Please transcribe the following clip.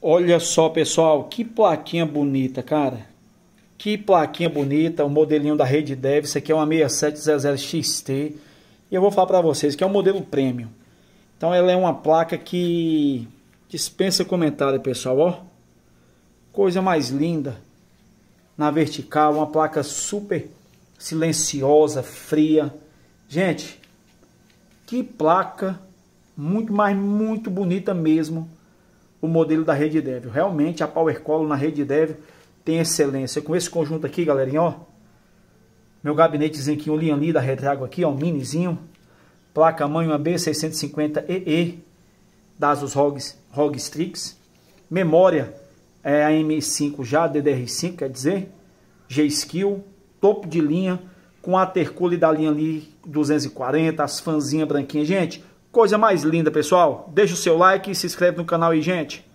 Olha só, pessoal, que plaquinha bonita, cara. Que plaquinha bonita, o modelinho da Rede Dev. Isso aqui é uma 6700XT. E eu vou falar para vocês que é um modelo premium. Então ela é uma placa que dispensa comentário, pessoal, ó. Coisa mais linda. Na vertical, uma placa super silenciosa, fria. Gente, que placa muito, mais muito bonita mesmo o modelo da rede Devil. Realmente a Power colo na rede Devil tem excelência. Com esse conjunto aqui, galerinha, ó. Meu gabinetezinho aqui, um Lian da Redrago aqui, ó, um minizinho. Placa mãe uma B650EE das os hogs ROG Strix. Memória é a M5 já, DDR5, quer dizer. G-Skill, topo de linha, com a tercule da linha ali 240, as fanzinhas branquinhas. Gente, Coisa mais linda, pessoal. Deixa o seu like, se inscreve no canal e, gente,